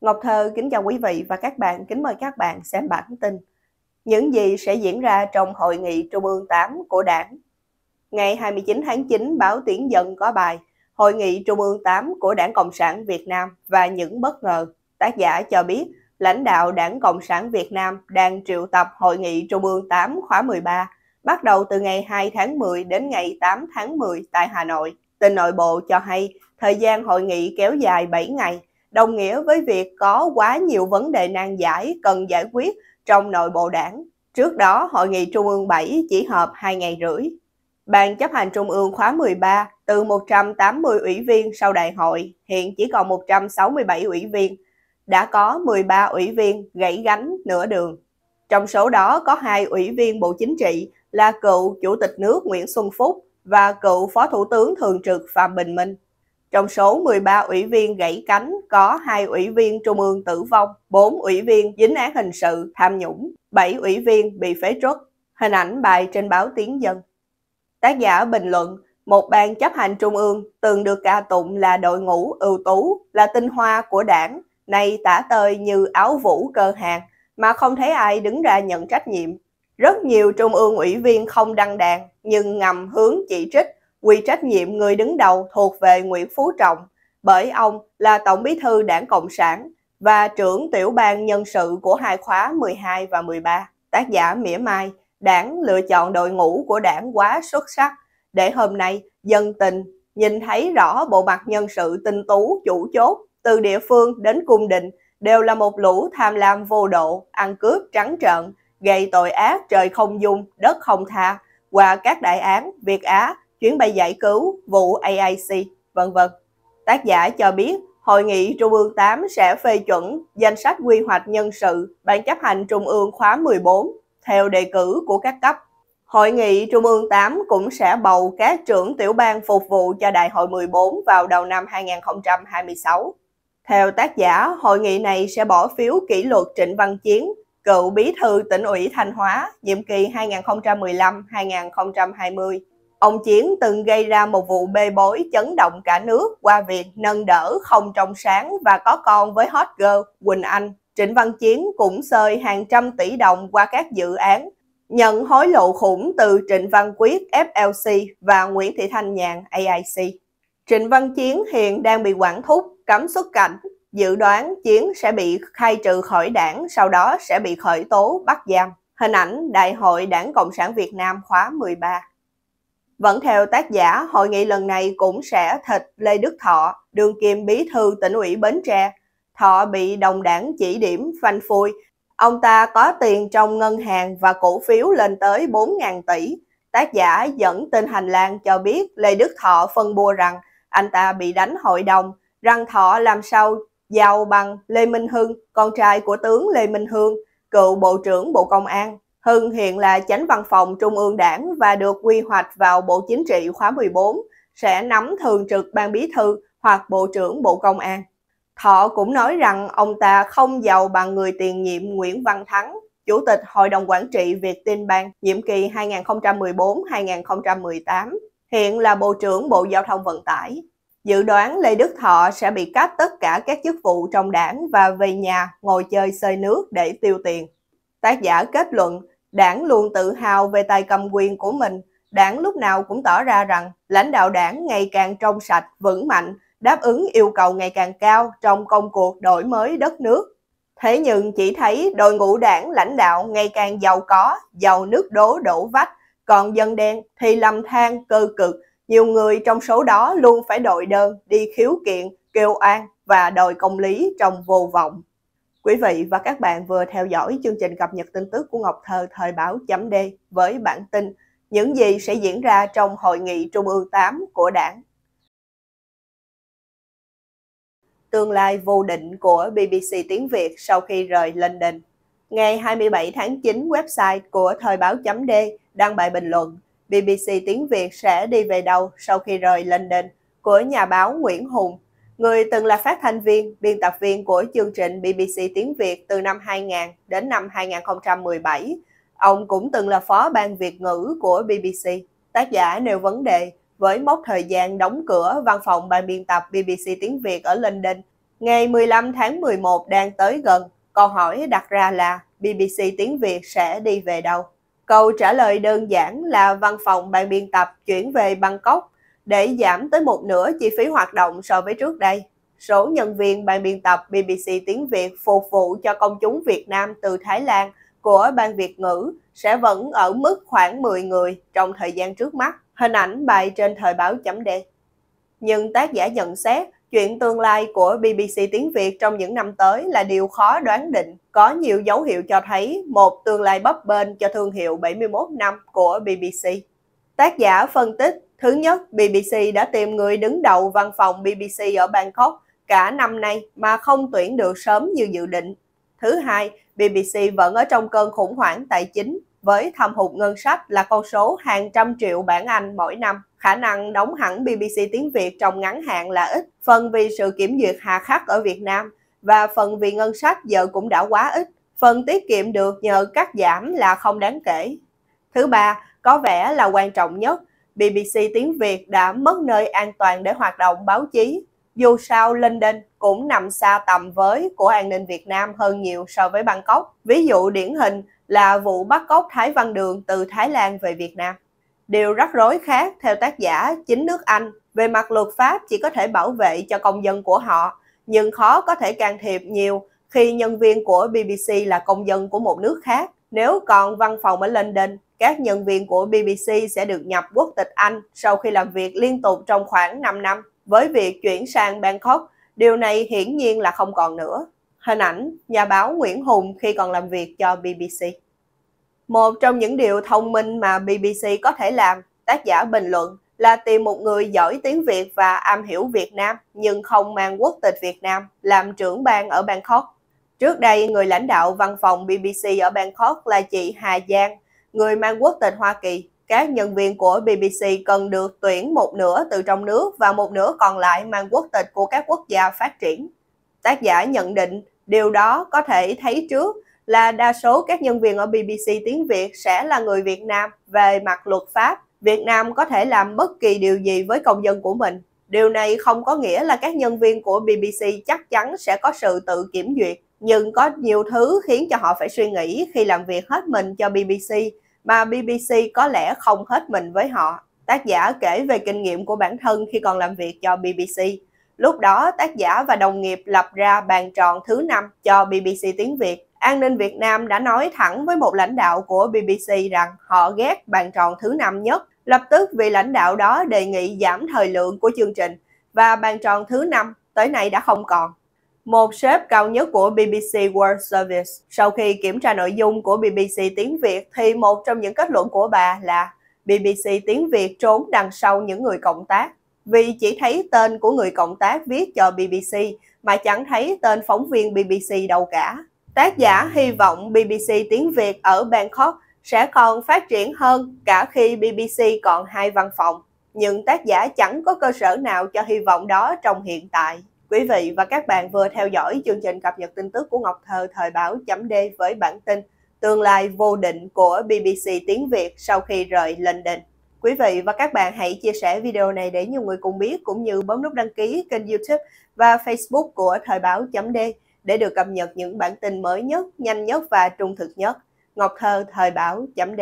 Ngọc Thơ kính chào quý vị và các bạn, kính mời các bạn xem bản tin. Những gì sẽ diễn ra trong hội nghị Trung ương 8 của Đảng? Ngày 29 tháng 9, báo Tuyển Dân có bài Hội nghị Trung ương 8 của Đảng Cộng sản Việt Nam và những bất ngờ. Tác giả cho biết, lãnh đạo Đảng Cộng sản Việt Nam đang triệu tập Hội nghị Trung ương 8 khóa 13, bắt đầu từ ngày 2 tháng 10 đến ngày 8 tháng 10 tại Hà Nội. Tin nội bộ cho hay, thời gian hội nghị kéo dài 7 ngày, đồng nghĩa với việc có quá nhiều vấn đề nan giải cần giải quyết trong nội bộ đảng. Trước đó, Hội nghị Trung ương 7 chỉ họp 2 ngày rưỡi. Ban chấp hành Trung ương khóa 13 từ 180 ủy viên sau đại hội hiện chỉ còn 167 ủy viên, đã có 13 ủy viên gãy gánh nửa đường. Trong số đó có hai ủy viên Bộ Chính trị là cựu Chủ tịch nước Nguyễn Xuân Phúc và cựu Phó Thủ tướng Thường trực Phạm Bình Minh. Trong số 13 ủy viên gãy cánh có 2 ủy viên trung ương tử vong, 4 ủy viên dính án hình sự tham nhũng, 7 ủy viên bị phế truất. Hình ảnh bài trên báo Tiếng Dân. Tác giả bình luận, một ban chấp hành trung ương từng được ca tụng là đội ngũ ưu tú, là tinh hoa của đảng, nay tả tơi như áo vũ cơ hàng mà không thấy ai đứng ra nhận trách nhiệm. Rất nhiều trung ương ủy viên không đăng đàn nhưng ngầm hướng chỉ trích quy trách nhiệm người đứng đầu thuộc về Nguyễn Phú Trọng bởi ông là Tổng bí thư Đảng Cộng sản và trưởng tiểu ban nhân sự của hai khóa 12 và 13. Tác giả mỉa mai, đảng lựa chọn đội ngũ của đảng quá xuất sắc để hôm nay dân tình nhìn thấy rõ bộ mặt nhân sự tinh tú chủ chốt từ địa phương đến cung đình đều là một lũ tham lam vô độ, ăn cướp trắng trợn, gây tội ác trời không dung, đất không tha qua các đại án Việt Á, chuyến bay giải cứu, vụ AIC, vân vân. Tác giả cho biết Hội nghị Trung ương 8 sẽ phê chuẩn danh sách quy hoạch nhân sự Ban chấp hành Trung ương khóa 14 theo đề cử của các cấp. Hội nghị Trung ương 8 cũng sẽ bầu các trưởng tiểu ban phục vụ cho Đại hội 14 vào đầu năm 2026. Theo tác giả, hội nghị này sẽ bỏ phiếu kỷ luật Trịnh Văn Chiến, cựu bí thư tỉnh ủy Thanh Hóa, nhiệm kỳ 2015-2020 Ông Chiến từng gây ra một vụ bê bối chấn động cả nước qua việc nâng đỡ không trong sáng và có con với hot girl Quỳnh Anh. Trịnh Văn Chiến cũng xơi hàng trăm tỷ đồng qua các dự án, nhận hối lộ khủng từ Trịnh Văn Quyết FLC và Nguyễn Thị Thanh Nhàn AIC. Trịnh Văn Chiến hiện đang bị quản thúc, cấm xuất cảnh. Dự đoán Chiến sẽ bị khai trừ khỏi đảng, sau đó sẽ bị khởi tố bắt giam. Hình ảnh Đại hội Đảng Cộng sản Việt Nam khóa 13 vẫn theo tác giả, hội nghị lần này cũng sẽ thịt Lê Đức Thọ, đường kim bí thư tỉnh ủy Bến Tre. Thọ bị đồng đảng chỉ điểm phanh phui. Ông ta có tiền trong ngân hàng và cổ phiếu lên tới 4.000 tỷ. Tác giả dẫn tin hành lang cho biết Lê Đức Thọ phân bua rằng anh ta bị đánh hội đồng, rằng Thọ làm sao giàu bằng Lê Minh Hưng, con trai của tướng Lê Minh Hương, cựu Bộ trưởng Bộ Công an Hưng hiện là chánh văn phòng Trung ương Đảng và được quy hoạch vào Bộ Chính trị khóa 14, sẽ nắm thường trực ban bí thư hoặc Bộ trưởng Bộ Công an. Thọ cũng nói rằng ông ta không giàu bằng người tiền nhiệm Nguyễn Văn Thắng, Chủ tịch Hội đồng Quản trị Việt Tin bang nhiệm kỳ 2014-2018, hiện là Bộ trưởng Bộ Giao thông Vận tải. Dự đoán Lê Đức Thọ sẽ bị cắt tất cả các chức vụ trong đảng và về nhà ngồi chơi xơi nước để tiêu tiền. Tác giả kết luận Đảng luôn tự hào về tài cầm quyền của mình, đảng lúc nào cũng tỏ ra rằng lãnh đạo đảng ngày càng trong sạch, vững mạnh, đáp ứng yêu cầu ngày càng cao trong công cuộc đổi mới đất nước. Thế nhưng chỉ thấy đội ngũ đảng lãnh đạo ngày càng giàu có, giàu nước đố đổ vách, còn dân đen thì lầm than cơ cực. Nhiều người trong số đó luôn phải đội đơn, đi khiếu kiện, kêu an và đòi công lý trong vô vọng. Quý vị và các bạn vừa theo dõi chương trình cập nhật tin tức của Ngọc Thơ thời báo chấm D với bản tin những gì sẽ diễn ra trong Hội nghị Trung ương 8 của đảng. Tương lai vô định của BBC tiếng Việt sau khi rời London. Ngày 27 tháng 9, website của Thời báo chấm D đăng bài bình luận BBC tiếng Việt sẽ đi về đâu sau khi rời London của nhà báo Nguyễn Hùng người từng là phát thanh viên, biên tập viên của chương trình BBC tiếng Việt từ năm 2000 đến năm 2017. Ông cũng từng là phó ban Việt ngữ của BBC. Tác giả nêu vấn đề với mốc thời gian đóng cửa văn phòng ban biên tập BBC tiếng Việt ở London ngày 15 tháng 11 đang tới gần. Câu hỏi đặt ra là BBC tiếng Việt sẽ đi về đâu? Câu trả lời đơn giản là văn phòng ban biên tập chuyển về Bangkok để giảm tới một nửa chi phí hoạt động so với trước đây. Số nhân viên ban biên tập BBC tiếng Việt phục vụ cho công chúng Việt Nam từ Thái Lan của Ban Việt ngữ sẽ vẫn ở mức khoảng 10 người trong thời gian trước mắt, hình ảnh bài trên thời báo chấm Đề. Nhưng tác giả nhận xét chuyện tương lai của BBC tiếng Việt trong những năm tới là điều khó đoán định. Có nhiều dấu hiệu cho thấy một tương lai bấp bênh cho thương hiệu 71 năm của BBC. Tác giả phân tích Thứ nhất, BBC đã tìm người đứng đầu văn phòng BBC ở Bangkok cả năm nay mà không tuyển được sớm như dự định. Thứ hai, BBC vẫn ở trong cơn khủng hoảng tài chính với thâm hụt ngân sách là con số hàng trăm triệu bản Anh mỗi năm. Khả năng đóng hẳn BBC tiếng Việt trong ngắn hạn là ít, phần vì sự kiểm duyệt hà khắc ở Việt Nam và phần vì ngân sách giờ cũng đã quá ít, phần tiết kiệm được nhờ cắt giảm là không đáng kể. Thứ ba, có vẻ là quan trọng nhất, BBC tiếng Việt đã mất nơi an toàn để hoạt động báo chí. Dù sao, London cũng nằm xa tầm với của an ninh Việt Nam hơn nhiều so với Bangkok. Ví dụ điển hình là vụ bắt cóc Thái Văn Đường từ Thái Lan về Việt Nam. Điều rắc rối khác, theo tác giả, chính nước Anh về mặt luật pháp chỉ có thể bảo vệ cho công dân của họ, nhưng khó có thể can thiệp nhiều khi nhân viên của BBC là công dân của một nước khác. Nếu còn văn phòng ở London các nhân viên của BBC sẽ được nhập quốc tịch Anh sau khi làm việc liên tục trong khoảng 5 năm. Với việc chuyển sang Bangkok, điều này hiển nhiên là không còn nữa. Hình ảnh nhà báo Nguyễn Hùng khi còn làm việc cho BBC. Một trong những điều thông minh mà BBC có thể làm, tác giả bình luận, là tìm một người giỏi tiếng Việt và am hiểu Việt Nam nhưng không mang quốc tịch Việt Nam làm trưởng ban ở Bangkok. Trước đây, người lãnh đạo văn phòng BBC ở Bangkok là chị Hà Giang, người mang quốc tịch Hoa Kỳ, các nhân viên của BBC cần được tuyển một nửa từ trong nước và một nửa còn lại mang quốc tịch của các quốc gia phát triển. Tác giả nhận định điều đó có thể thấy trước là đa số các nhân viên ở BBC tiếng Việt sẽ là người Việt Nam về mặt luật pháp. Việt Nam có thể làm bất kỳ điều gì với công dân của mình. Điều này không có nghĩa là các nhân viên của BBC chắc chắn sẽ có sự tự kiểm duyệt nhưng có nhiều thứ khiến cho họ phải suy nghĩ khi làm việc hết mình cho BBC mà BBC có lẽ không hết mình với họ. Tác giả kể về kinh nghiệm của bản thân khi còn làm việc cho BBC. Lúc đó, tác giả và đồng nghiệp lập ra bàn tròn thứ năm cho BBC tiếng Việt. An ninh Việt Nam đã nói thẳng với một lãnh đạo của BBC rằng họ ghét bàn tròn thứ năm nhất. Lập tức vị lãnh đạo đó đề nghị giảm thời lượng của chương trình và bàn tròn thứ năm tới nay đã không còn một sếp cao nhất của BBC World Service. Sau khi kiểm tra nội dung của BBC tiếng Việt thì một trong những kết luận của bà là BBC tiếng Việt trốn đằng sau những người cộng tác. Vì chỉ thấy tên của người cộng tác viết cho BBC mà chẳng thấy tên phóng viên BBC đâu cả. Tác giả hy vọng BBC tiếng Việt ở Bangkok sẽ còn phát triển hơn cả khi BBC còn hai văn phòng. Nhưng tác giả chẳng có cơ sở nào cho hy vọng đó trong hiện tại. Quý vị và các bạn vừa theo dõi chương trình cập nhật tin tức của Ngọc Thơ thời báo chấm D với bản tin Tương lai vô định của BBC tiếng Việt sau khi rời London. Quý vị và các bạn hãy chia sẻ video này để nhiều người cùng biết cũng như bấm nút đăng ký kênh YouTube và Facebook của Thời báo chấm D để được cập nhật những bản tin mới nhất, nhanh nhất và trung thực nhất. Ngọc Thơ Thời báo chấm D